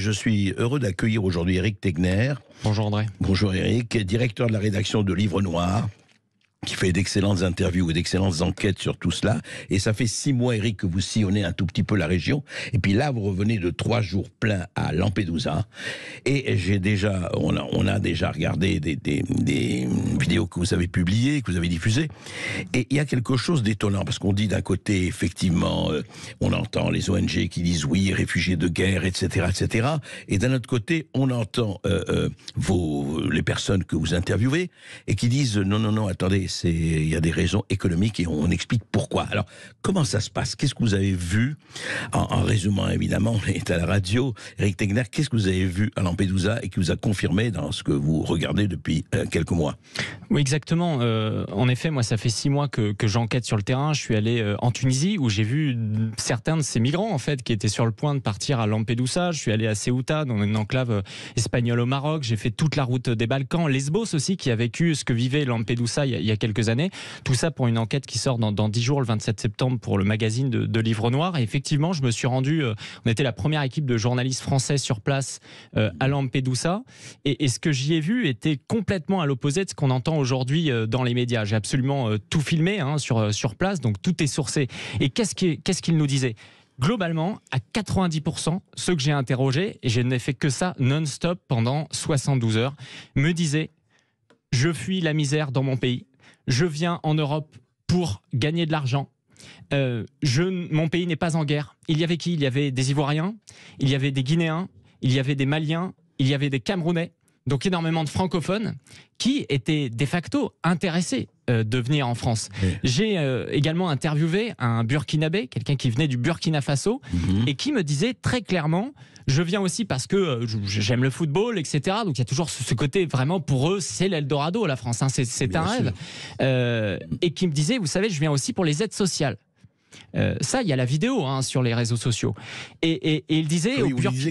je suis heureux d'accueillir aujourd'hui Eric Tegner. Bonjour André. Bonjour Eric, directeur de la rédaction de Livre Noir fait d'excellentes interviews et d'excellentes enquêtes sur tout cela. Et ça fait six mois, Eric, que vous sillonnez un tout petit peu la région. Et puis là, vous revenez de trois jours pleins à Lampedusa. Et j'ai déjà, on a, déjà regardé des, vidéos que vous avez publiées, que vous avez diffusées. Et il y a quelque chose d'étonnant, parce qu'on dit d'un côté, effectivement, euh, on entend les ONG qui disent oui, réfugiés de guerre, etc., etc. Et d'un autre côté, on entend euh, euh, les personnes que vous interviewez et qui disent non, non, non, attendez, c'est il y a des raisons économiques et on explique pourquoi. Alors, comment ça se passe Qu'est-ce que vous avez vu en, résumant, évidemment, on est à la radio. Eric Tegner, qu'est-ce que vous avez vu à Lampedusa et qui vous a confirmé dans ce que vous regardez depuis euh, quelques mois Oui, exactement. Euh, en effet, moi, ça fait six mois que, j'enquête sur le terrain. Je suis allé euh, en Tunisie où j'ai vu certains de ces migrants, en fait, qui étaient sur le point de partir à Lampedusa. Je suis allé à Ceuta, dans une enclave espagnole au Maroc. J'ai fait toute la route des Balkans, Lesbos aussi, qui a vécu ce que vivait Lampedusa il y a, il y a quelques années. Tout ça pour une enquête qui sort dans, 10 jours, le 27 septembre, pour le magazine de, Livre Noir. Et effectivement, je me suis rendu, euh, on était la première équipe de journalistes français sur place euh, à Lampedusa. Et, ce que j'y ai vu était complètement à l'opposé de ce qu'on entend aujourd'hui euh, dans les médias. J'ai absolument tout filmé hein, sur, sur place, donc tout est sourcé. Et qu'est-ce qu'il nous disait globalement, à 90%, ceux que j'ai interrogés, et je n'ai fait que ça non-stop pendant 72 heures, me disaient Je fuis la misère dans mon pays je viens en Europe pour gagner de l'argent. Euh, mon pays n'est pas en guerre. Il y avait qui Il y avait des Ivoiriens, il y avait des Guinéens, il y avait des Maliens, il y avait des Camerounais, donc énormément de francophones, qui étaient de facto intéressés euh, de venir en France. J'ai euh, également interviewé un Burkinabé, quelqu'un qui venait du Burkina Faso, mhm. et qui me disait très clairement, je viens aussi parce que euh, j'aime le football, etc. Donc il y a toujours ce côté, vraiment, pour eux, c'est l'Eldorado, la France, hein. c'est un rêve. et qui me disait, vous savez, je viens aussi pour les aides sociales. Euh, ça, il y a la vidéo hein, sur les réseaux sociaux. Et, il disait.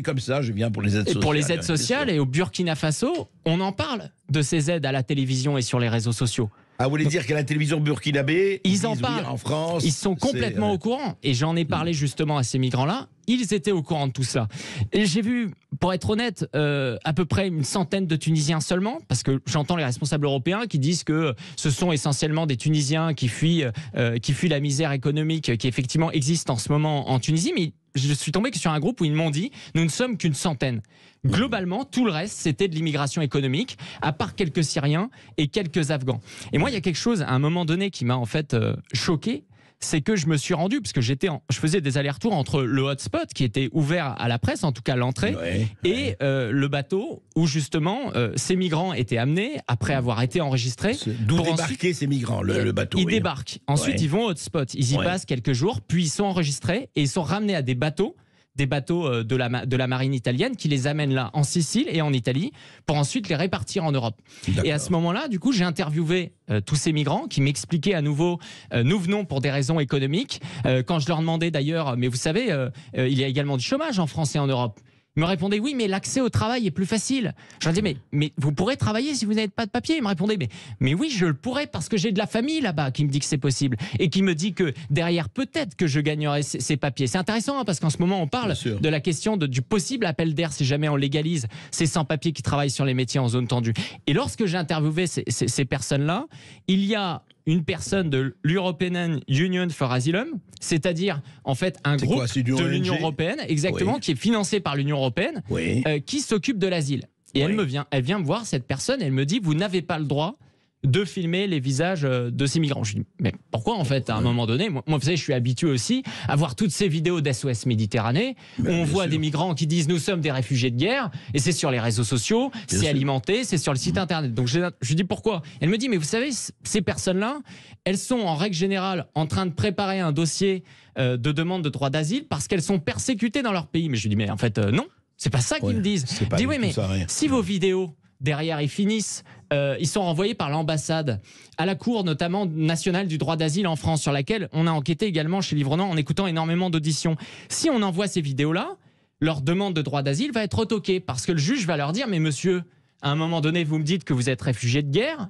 comme ça, je viens pour les aides sociales. Pour les aides sociales, et au Burkina Faso, on en parle de ces aides à la télévision et sur les réseaux sociaux. Ah, vous voulez dire qu'à la télévision burkinabé, ils, en parlent. en France, ils sont complètement euh, au courant. Et j'en ai parlé mm. justement à ces migrants-là. Ils étaient au courant de tout ça. Et j'ai vu, pour être honnête, euh, à peu près une centaine de Tunisiens seulement, parce que j'entends les responsables européens qui disent que ce sont essentiellement des Tunisiens qui fuient, euh, qui la misère économique qui effectivement existe en ce moment en Tunisie, je suis tombé sur un groupe où ils m'ont dit nous ne sommes qu'une centaine. Globalement, tout le reste, c'était de l'immigration économique, à part quelques Syriens et quelques Afghans. Et moi, il y a quelque chose à un moment donné qui m'a en fait euh, choqué c'est que je me suis rendu, parce que j'étais, je faisais des allers-retours entre le hotspot qui était ouvert à la presse, en tout cas l'entrée, et euh, le bateau où justement euh, ces migrants étaient amenés après avoir été enregistrés. D'où débarquaient ces migrants, le, bateau. Ils débarquent. Ensuite, ils vont au hotspot. Ils y passent quelques jours, puis ils sont enregistrés et ils sont ramenés à des bateaux des bateaux euh, de la, de la marine italienne qui les amènent là, en Sicile et en Italie, pour ensuite les répartir en Europe. Et à ce moment-là, du coup, j'ai interviewé euh, tous ces migrants qui m'expliquaient à nouveau, euh, nous venons pour des raisons économiques. quand je leur demandais d'ailleurs, mais vous savez, il y a également du chômage en France et en Europe. Il me répondait oui, mais l'accès au travail est plus facile. Je leur dis mais, mais vous pourrez travailler si vous n'avez pas de papier. Il me répondait mais, mais oui, je le pourrais parce que j'ai de la famille là-bas qui me dit que c'est possible et qui me dit que derrière peut-être que je gagnerai ces, papiers. C'est intéressant hein, parce qu'en ce moment on parle de la question du possible appel d'air si jamais on légalise ces sans-papiers qui travaillent sur les métiers en zone tendue. Et lorsque j'ai interviewé ces personnes-là, il y a une personne de l'European Union for Asylum, c'est-à-dire en fait un groupe de l'Union européenne, exactement, qui est financé par l'Union européenne, euh, qui s'occupe de l'asile. Et elle me vient, elle vient voir cette personne, elle me dit vous n'avez pas le droit de filmer les visages euh, de ces migrants. Je dis, mais pourquoi en fait, à un moment donné, moi, vous savez, je suis habitué aussi à voir toutes ces vidéos d'SOS Méditerranée, où on voit des migrants qui disent nous sommes des réfugiés de guerre, et c'est sur les réseaux sociaux, c'est alimenté, c'est sur le site internet. Donc je, je dis pourquoi Elle me dit, mais vous savez, ces personnes-là, elles sont en règle générale en train de préparer un dossier euh, de demande de droit d'asile parce qu'elles sont persécutées dans leur pays. Mais je lui dis, mais en fait, euh, non. C'est pas ça qu'ils me disent. Dis oui, mais si vos vidéos Derrière, ils finissent. Euh, ils sont renvoyés par l'ambassade à la Cour, notamment nationale du droit d'asile en France, sur laquelle on a enquêté également chez Livrenant en écoutant énormément d'auditions. Si on envoie ces vidéos-là, leur demande de droit d'asile va être retoquée parce que le juge va leur dire Mais monsieur, à un moment donné, vous me dites que vous êtes réfugié de guerre,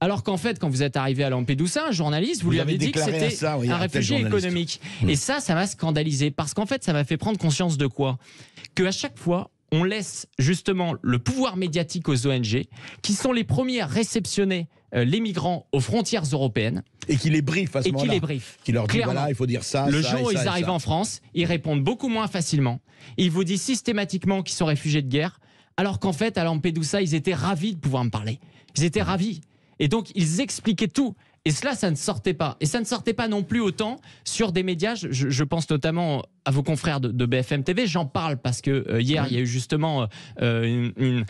alors qu'en fait, quand vous êtes arrivé à Lampedusa, un journaliste, vous, lui avez, dit que c'était un réfugié économique. Mm. Et ça, ça m'a scandalisé parce qu'en fait, ça m'a fait prendre conscience de quoi Que à chaque fois, on laisse justement le pouvoir médiatique aux ONG, qui sont les premiers à réceptionner euh, les migrants aux frontières européennes. Et qui les briefent à ce moment-là. Et qui les briefent. Qui leur dit voilà, il faut dire ça. Le jour où ils arrivent en France, ils répondent beaucoup moins facilement. Ils vous disent systématiquement qu'ils sont réfugiés de guerre, alors qu'en fait, à Lampedusa, ils étaient ravis de pouvoir me parler. Ils étaient ravis. Et donc, ils expliquaient tout. Et cela, ça ne sortait pas. Et ça ne sortait pas non plus autant sur des médias. Je, pense notamment à vos confrères de, BFM TV. J'en parle parce que euh, hier, il y a eu justement euh, euh,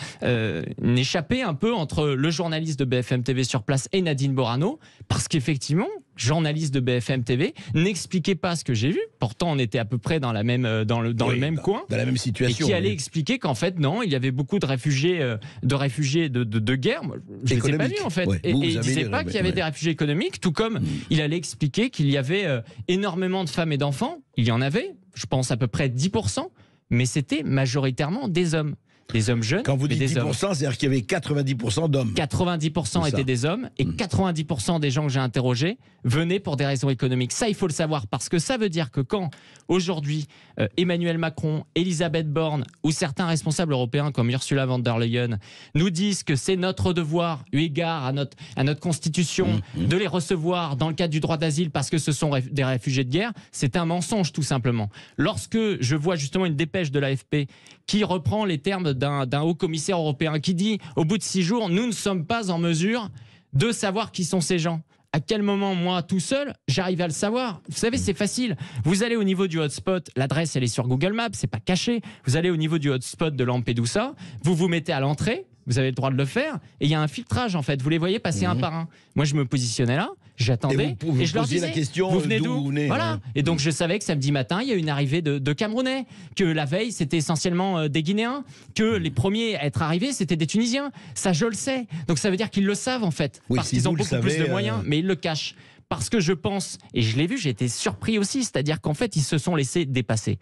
une, échappée un peu entre le journaliste de BFM TV sur place et Nadine Borano. Parce qu'effectivement, journaliste de BFM TV, n'expliquait pas ce que j'ai vu. Pourtant, on était à peu près dans, la même, euh, dans, le, même coin. Dans la même situation. Et qui allait expliquer qu'en fait, non, il y avait beaucoup de réfugiés euh, de, réfugiés de, guerre. Je ne pas en fait. et, il ne disait pas qu'il y avait des réfugiés économiques, tout comme mm. il allait expliquer qu'il y avait euh, énormément de femmes et d'enfants. Il y en avait, je pense à peu près 10%, mais c'était majoritairement des hommes des hommes jeunes. Quand vous dites 10%, c'est-à-dire qu'il y avait 90% d'hommes. 90% étaient des hommes et 90% hmm. des gens que j'ai interrogés venaient pour des raisons économiques. Ça, il faut le savoir parce que ça veut dire que quand aujourd'hui euh, Emmanuel Macron, Elisabeth Borne ou certains responsables européens comme Ursula von der Leyen nous disent que c'est notre devoir, eu égard à notre, à notre constitution, hmm, hmm. de les recevoir dans le cadre du droit d'asile parce que ce sont des réfugiés de guerre, c'est un mensonge tout simplement. Lorsque je vois justement une dépêche de l'AFP qui reprend les termes d'un haut commissaire européen qui dit au bout de six jours, nous ne sommes pas en mesure de savoir qui sont ces gens. À quel moment, moi, tout seul, j'arrive à le savoir Vous savez, c'est facile. Vous allez au niveau du hotspot, l'adresse, elle est sur Google Maps, c'est pas caché. Vous allez au niveau du hotspot de Lampedusa, vous vous mettez à l'entrée, vous avez le droit de le faire. Et il y a un filtrage, en fait. Vous les voyez passer un mhm. par un. Moi, je me positionnais là, j'attendais. Et, je leur disais, la question, vous venez d'où Voilà. Et donc, je savais que samedi matin, il y a une arrivée de, Camerounais, que la veille, c'était essentiellement euh, des Guinéens, que mhm. les premiers à être arrivés, c'était des Tunisiens. Ça, je le sais. Donc, ça veut dire qu'ils le savent, en fait. parce qu'ils ont beaucoup plus de moyens, euh, mais ils le cachent parce que je pense, et je l'ai vu, j'ai été surpris aussi, c'est-à-dire qu'en fait, ils se sont laissés dépasser.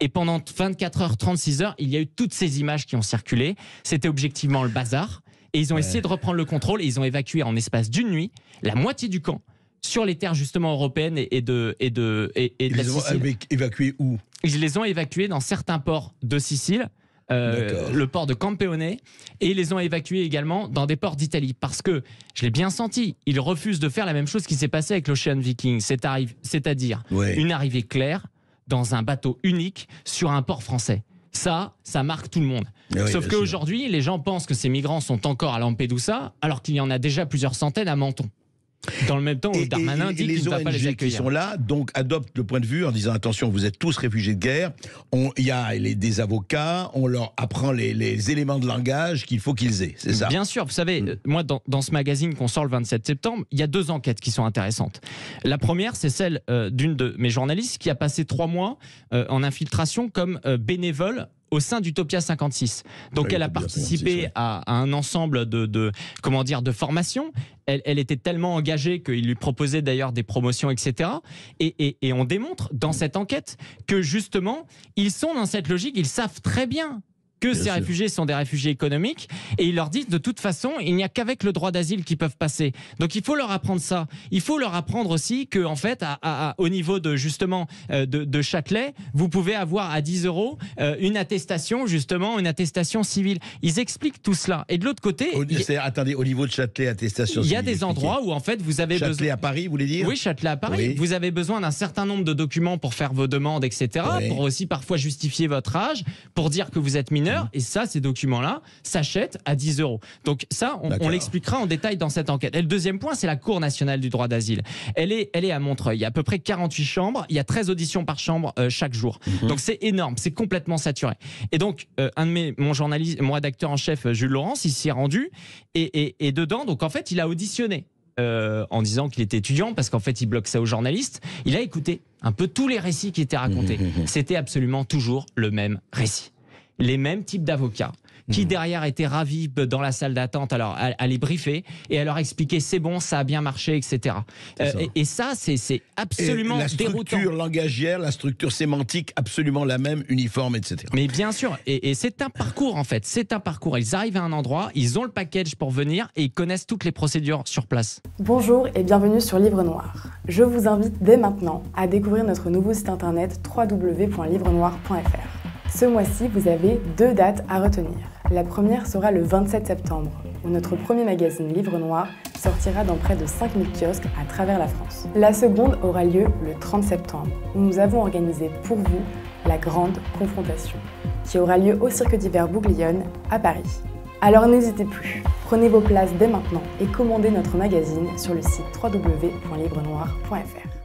Et pendant 24 heures, 36 heures, il y a eu toutes ces images qui ont circulé. C'était objectivement le bazar. Et ils ont essayé de reprendre le contrôle et ils ont évacué en espace d'une nuit la moitié du camp sur les terres justement européennes et de et de et, ils les ont évacués où Ils les ont évacués dans certains ports de Sicile. Euh, le port de Campeone et ils les ont évacués également dans des ports d'Italie parce que, je l'ai bien senti, ils refusent de faire la même chose qui s'est passée avec l'Ocean Viking, c'est-à-dire une arrivée claire dans un bateau unique sur un port français. Ça, ça marque tout le monde. Sauf qu'aujourd'hui, les gens pensent que ces migrants sont encore à Lampedusa, alors qu'il y en a déjà plusieurs centaines à Menton. Dans le même temps, Darmanin dit qu'il ne pas les accueillir. qui sont là, donc adoptent le point de vue en disant attention, vous êtes tous réfugiés de guerre. Il y a les, des avocats, on leur apprend les, éléments de langage qu'il faut qu'ils aient. C'est ça. Bien sûr, vous savez, mm. euh, moi dans, ce magazine qu'on sort le 27 septembre, il y a deux enquêtes qui sont intéressantes. La première, c'est celle euh, d'une de mes journalistes qui a passé trois mois euh, en infiltration comme bénévole au sein d'Utopia 56. Donc elle a participé à, un ensemble de, comment dire de formations. Elle, était tellement engagée qu'il lui proposait d'ailleurs des promotions, etc. et on démontre dans cette enquête que justement, ils sont dans cette logique, ils savent très bien que ces réfugiés sont des réfugiés économiques et ils leur disent de toute façon, il n'y a qu'avec le droit d'asile qu'ils peuvent passer. Donc il faut leur apprendre ça. Il faut leur apprendre aussi que en fait, à, au niveau de justement euh, de, Châtelet, vous pouvez avoir à 10 euros euh, une attestation justement, une attestation civile. Ils expliquent tout cela. Et de l'autre côté, attendez, au niveau de Châtelet, attestation. Il y a des endroits où en fait vous avez Châtelet à Paris, vous voulez dire Oui, Châtelet à Paris. Vous avez besoin d'un certain nombre de documents pour faire vos demandes, etc. Pour aussi parfois justifier votre âge, pour dire que vous êtes mineur. Mmh. Et ça, ces documents-là s'achètent à 10 euros. Donc ça, on, l'expliquera en détail dans cette enquête. Et le deuxième point, c'est la Cour nationale du droit d'asile. Elle est, elle est à Montreuil. Il y a à peu près 48 chambres. Il y a 13 auditions par chambre euh, chaque jour. Mmh. Donc c'est énorme. C'est complètement saturé. Et donc, euh, un de mes, mon journaliste, mon rédacteur en chef, euh, Jules Laurence, il s'y est rendu. Et, dedans, donc en fait, il a auditionné en disant qu'il était étudiant parce qu'en fait il bloque ça aux journalistes. Il a écouté un peu tous les récits qui étaient racontés. Mmh, C'était absolument toujours le même récit les mêmes types d'avocats qui mhm. derrière étaient ravis dans la salle d'attente alors à, les briefer et à leur expliquer c'est bon ça a bien marché etc euh, Et, ça c'est absolument la structure langagière la structure sémantique absolument la même uniforme etc mais bien sûr et, et c'est un parcours en fait c'est un parcours ils arrivent à un endroit ils ont le package pour venir et ils connaissent toutes les procédures sur place bonjour et bienvenue sur Livre Noir je vous invite dès maintenant à découvrir notre nouveau site internet www.livrenoir.fr ce mois-ci, vous avez deux dates à retenir. La première sera le 27 septembre, où notre premier magazine Livre Noir sortira dans près de 5000 kiosques à travers la France. La seconde aura lieu le 30 septembre, où nous avons organisé pour vous la grande confrontation, qui aura lieu au Cirque d'hiver Bouglione à Paris. Alors n'hésitez plus, prenez vos places dès maintenant et commandez notre magazine sur le site www.librenoir.fr.